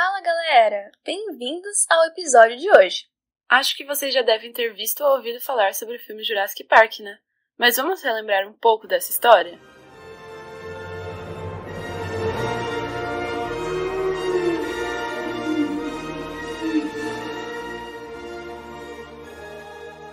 Fala galera! Bem-vindos ao episódio de hoje. Acho que vocês já devem ter visto ou ouvido falar sobre o filme Jurassic Park, né? Mas vamos relembrar um pouco dessa história?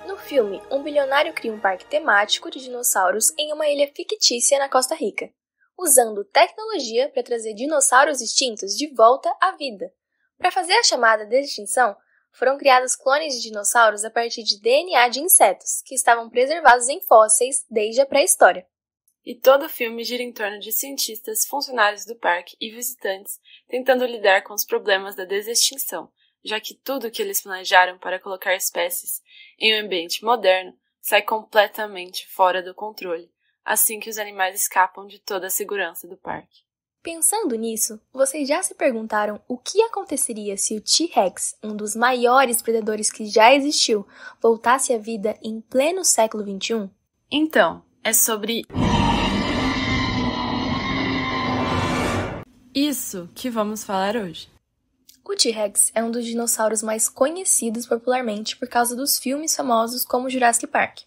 No filme, um bilionário cria um parque temático de dinossauros em uma ilha fictícia na Costa Rica usando tecnologia para trazer dinossauros extintos de volta à vida. Para fazer a chamada de extinção, foram criados clones de dinossauros a partir de DNA de insetos, que estavam preservados em fósseis desde a pré-história. E todo o filme gira em torno de cientistas, funcionários do parque e visitantes tentando lidar com os problemas da desextinção, já que tudo o que eles planejaram para colocar espécies em um ambiente moderno sai completamente fora do controle, assim que os animais escapam de toda a segurança do parque. Pensando nisso, vocês já se perguntaram o que aconteceria se o T-Rex, um dos maiores predadores que já existiu, voltasse à vida em pleno século XXI? Então, é sobre. Isso que vamos falar hoje. O T-Rex é um dos dinossauros mais conhecidos popularmente por causa dos filmes famosos como Jurassic Park.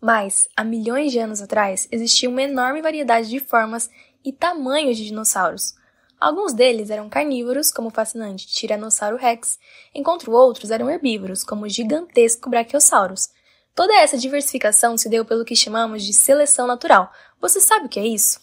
Mas, há milhões de anos atrás, existia uma enorme variedade de formas e tamanhos de dinossauros. Alguns deles eram carnívoros, como o fascinante Tiranossauro rex, enquanto outros eram herbívoros, como o gigantesco Brachiosaurus. Toda essa diversificação se deu pelo que chamamos de seleção natural. Você sabe o que é isso?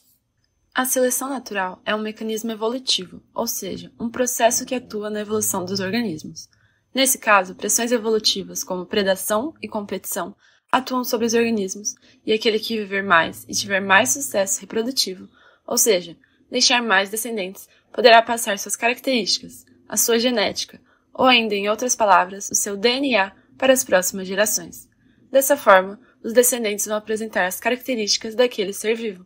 A seleção natural é um mecanismo evolutivo, ou seja, um processo que atua na evolução dos organismos. Nesse caso, pressões evolutivas como predação e competição atuam sobre os organismos, e aquele que viver mais e tiver mais sucesso reprodutivo, ou seja, deixar mais descendentes, poderá passar suas características, a sua genética, ou ainda, em outras palavras, o seu DNA para as próximas gerações. Dessa forma, os descendentes vão apresentar as características daquele ser vivo.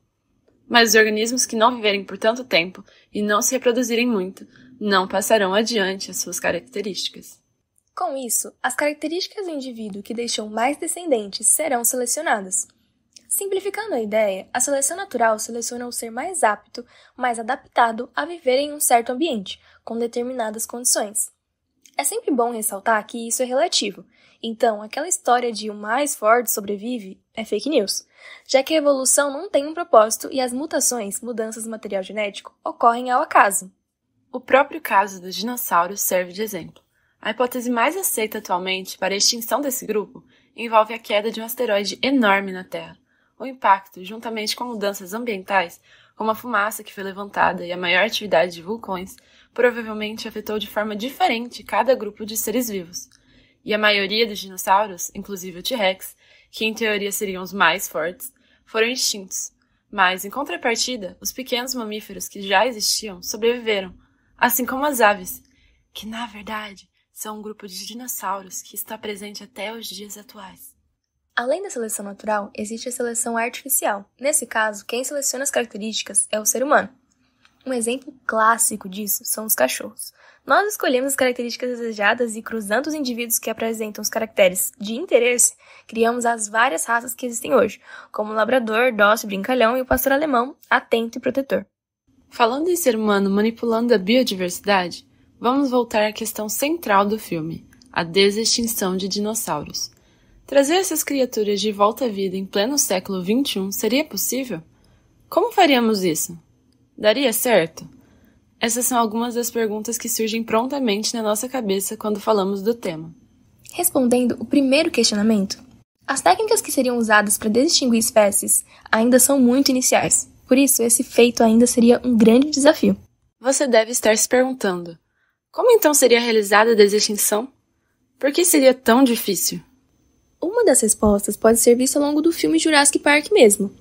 Mas os organismos que não viverem por tanto tempo e não se reproduzirem muito não passarão adiante as suas características. Com isso, as características do indivíduo que deixou mais descendentes serão selecionadas. Simplificando a ideia, a seleção natural seleciona o ser mais apto, mais adaptado a viver em um certo ambiente, com determinadas condições. É sempre bom ressaltar que isso é relativo, então aquela história de o mais forte sobrevive é fake news, já que a evolução não tem um propósito e as mutações, mudanças no material genético, ocorrem ao acaso. O próprio caso dos dinossauros serve de exemplo. A hipótese mais aceita atualmente para a extinção desse grupo envolve a queda de um asteroide enorme na Terra. O impacto, juntamente com mudanças ambientais, como a fumaça que foi levantada e a maior atividade de vulcões, provavelmente afetou de forma diferente cada grupo de seres vivos. E a maioria dos dinossauros, inclusive o T-Rex, que em teoria seriam os mais fortes, foram extintos. Mas, em contrapartida, os pequenos mamíferos que já existiam sobreviveram, assim como as aves, que na verdade são um grupo de dinossauros que está presente até os dias atuais. Além da seleção natural, existe a seleção artificial. Nesse caso, quem seleciona as características é o ser humano. Um exemplo clássico disso são os cachorros. Nós escolhemos as características desejadas e, cruzando os indivíduos que apresentam os caracteres de interesse, criamos as várias raças que existem hoje, como o labrador, dócil, brincalhão e o pastor alemão, atento e protetor. Falando em ser humano manipulando a biodiversidade, vamos voltar à questão central do filme, a desextinção de dinossauros. Trazer essas criaturas de volta à vida em pleno século XXI seria possível? Como faríamos isso? Daria certo? Essas são algumas das perguntas que surgem prontamente na nossa cabeça quando falamos do tema. Respondendo o primeiro questionamento, as técnicas que seriam usadas para distinguir espécies ainda são muito iniciais, por isso esse feito ainda seria um grande desafio. Você deve estar se perguntando: como então seria realizada a desextinção? Por que seria tão difícil? Uma das respostas pode ser vista ao longo do filme Jurassic Park mesmo.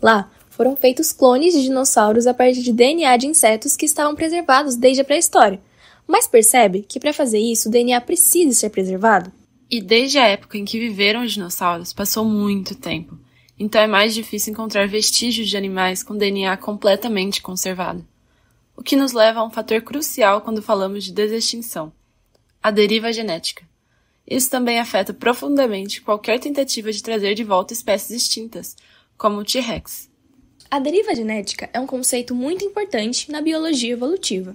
Lá, foram feitos clones de dinossauros a partir de DNA de insetos que estavam preservados desde a pré-história. Mas percebe que para fazer isso, o DNA precisa ser preservado? E desde a época em que viveram os dinossauros, passou muito tempo. Então é mais difícil encontrar vestígios de animais com DNA completamente conservado. O que nos leva a um fator crucial quando falamos de desextinção: a deriva genética. Isso também afeta profundamente qualquer tentativa de trazer de volta espécies extintas, como o T-Rex. A deriva genética é um conceito muito importante na biologia evolutiva.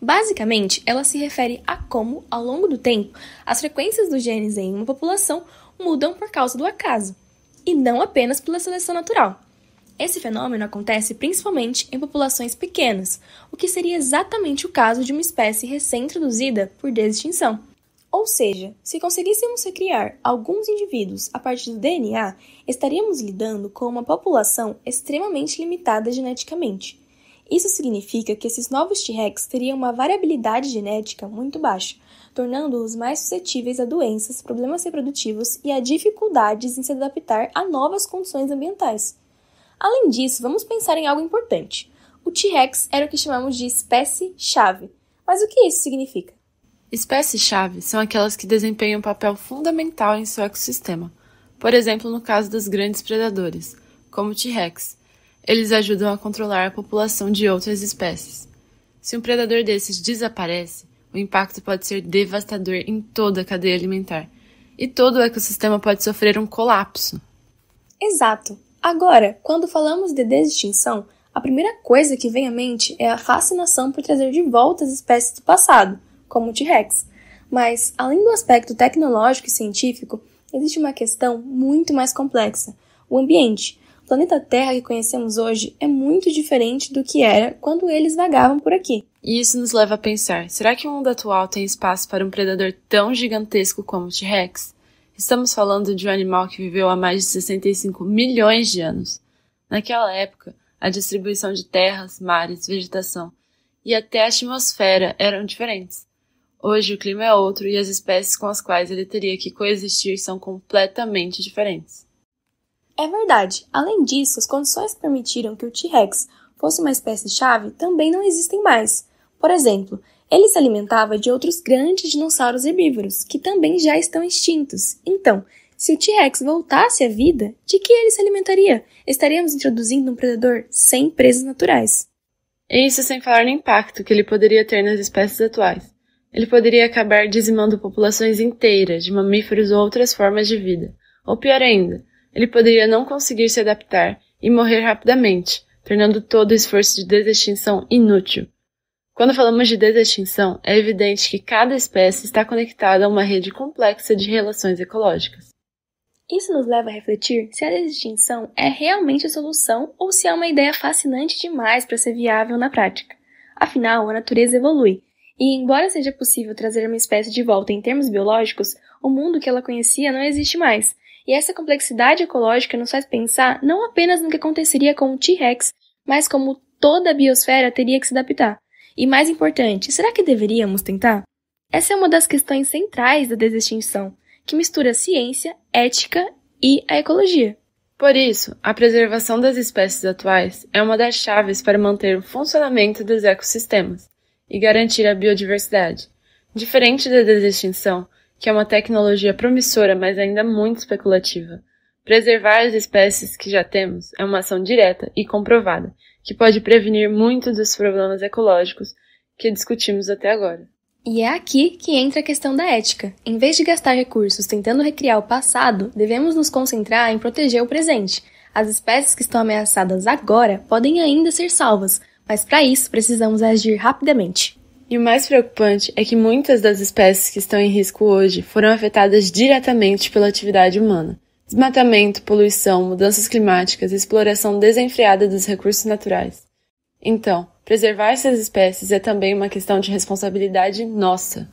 Basicamente, ela se refere a como, ao longo do tempo, as frequências dos genes em uma população mudam por causa do acaso, e não apenas pela seleção natural. Esse fenômeno acontece principalmente em populações pequenas, o que seria exatamente o caso de uma espécie recém-introduzida por desextinção. Ou seja, se conseguíssemos recriar alguns indivíduos a partir do DNA, estaríamos lidando com uma população extremamente limitada geneticamente. Isso significa que esses novos T-Rex teriam uma variabilidade genética muito baixa, tornando-os mais suscetíveis a doenças, problemas reprodutivos e a dificuldades em se adaptar a novas condições ambientais. Além disso, vamos pensar em algo importante. O T-Rex era o que chamamos de espécie-chave. Mas o que isso significa? Espécies-chave são aquelas que desempenham um papel fundamental em seu ecossistema. Por exemplo, no caso dos grandes predadores, como o T-Rex. Eles ajudam a controlar a população de outras espécies. Se um predador desses desaparece, o impacto pode ser devastador em toda a cadeia alimentar e todo o ecossistema pode sofrer um colapso. Exato. Agora, quando falamos de desextinção, a primeira coisa que vem à mente é a fascinação por trazer de volta as espécies do passado, como o T-Rex. Mas, além do aspecto tecnológico e científico, existe uma questão muito mais complexa: o ambiente. O planeta Terra que conhecemos hoje é muito diferente do que era quando eles vagavam por aqui. E isso nos leva a pensar: será que o mundo atual tem espaço para um predador tão gigantesco como o T-Rex? Estamos falando de um animal que viveu há mais de 65 milhões de anos. Naquela época, a distribuição de terras, mares, vegetação e até a atmosfera eram diferentes. Hoje o clima é outro e as espécies com as quais ele teria que coexistir são completamente diferentes. É verdade. Além disso, as condições que permitiram que o T-Rex fosse uma espécie-chave também não existem mais. Por exemplo, ele se alimentava de outros grandes dinossauros herbívoros, que também já estão extintos. Então, se o T-Rex voltasse à vida, de que ele se alimentaria? Estaríamos introduzindo um predador sem presas naturais. Isso sem falar no impacto que ele poderia ter nas espécies atuais. Ele poderia acabar dizimando populações inteiras de mamíferos ou outras formas de vida. Ou pior ainda, ele poderia não conseguir se adaptar e morrer rapidamente, tornando todo o esforço de desextinção inútil. Quando falamos de desextinção, é evidente que cada espécie está conectada a uma rede complexa de relações ecológicas. Isso nos leva a refletir se a desextinção é realmente a solução ou se é uma ideia fascinante demais para ser viável na prática. Afinal, a natureza evolui, e embora seja possível trazer uma espécie de volta em termos biológicos, o mundo que ela conhecia não existe mais. E essa complexidade ecológica nos faz pensar não apenas no que aconteceria com o T-Rex, mas como toda a biosfera teria que se adaptar, e mais importante, será que deveríamos tentar? Essa é uma das questões centrais da desextinção, que mistura ciência, ética e a ecologia. Por isso, a preservação das espécies atuais é uma das chaves para manter o funcionamento dos ecossistemas e garantir a biodiversidade. Diferente da desextinção, que é uma tecnologia promissora, mas ainda muito especulativa, preservar as espécies que já temos é uma ação direta e comprovada que pode prevenir muitos dos problemas ecológicos que discutimos até agora. E é aqui que entra a questão da ética. Em vez de gastar recursos tentando recriar o passado, devemos nos concentrar em proteger o presente. As espécies que estão ameaçadas agora podem ainda ser salvas, mas para isso precisamos agir rapidamente. E o mais preocupante é que muitas das espécies que estão em risco hoje foram afetadas diretamente pela atividade humana desmatamento, poluição, mudanças climáticas e exploração desenfreada dos recursos naturais. Então, preservar essas espécies é também uma questão de responsabilidade nossa.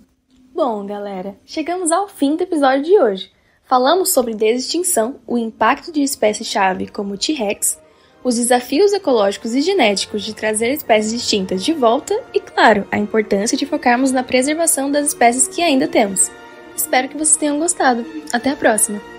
Bom, galera, chegamos ao fim do episódio de hoje. Falamos sobre desextinção, o impacto de espécies-chave como o T-Rex, os desafios ecológicos e genéticos de trazer espécies extintas de volta e, claro, a importância de focarmos na preservação das espécies que ainda temos. Espero que vocês tenham gostado. Até a próxima!